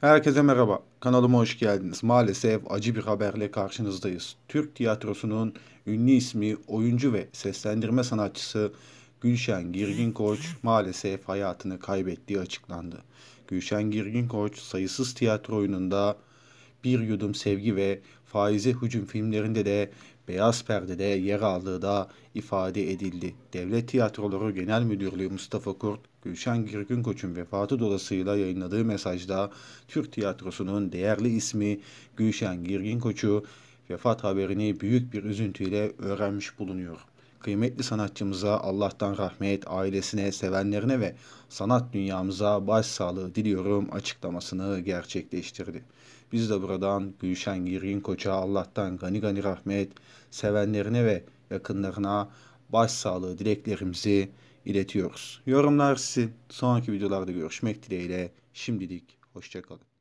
Herkese merhaba. Kanalıma hoş geldiniz. Maalesef acı bir haberle karşınızdayız. Türk tiyatrosunun ünlü ismi, oyuncu ve seslendirme sanatçısı Gülşen Girgin Koç maalesef hayatını kaybettiği açıklandı. Gülşen Girgin Koç sayısız tiyatro oyununda bir Yudum Sevgi ve Faize Hücum filmlerinde de beyaz perdede yer aldığı da ifade edildi. Devlet Tiyatroları Genel Müdürlüğü Mustafa Kurt, Gülşen Girgin Koç'un vefatı dolayısıyla yayınladığı mesajda Türk tiyatrosunun değerli ismi Gülşen Girgin Koç'u vefat haberini büyük bir üzüntüyle öğrenmiş bulunuyor kıymetli sanatçımıza Allah'tan rahmet, ailesine, sevenlerine ve sanat dünyamıza başsağlığı diliyorum açıklamasını gerçekleştirdi. Biz de buradan Gülşen Girgin Koç'a Allah'tan gani gani rahmet, sevenlerine ve yakınlarına başsağlığı dileklerimizi iletiyoruz. Yorumlar sizin. Sonraki videolarda görüşmek dileğiyle. Şimdilik hoşçakalın.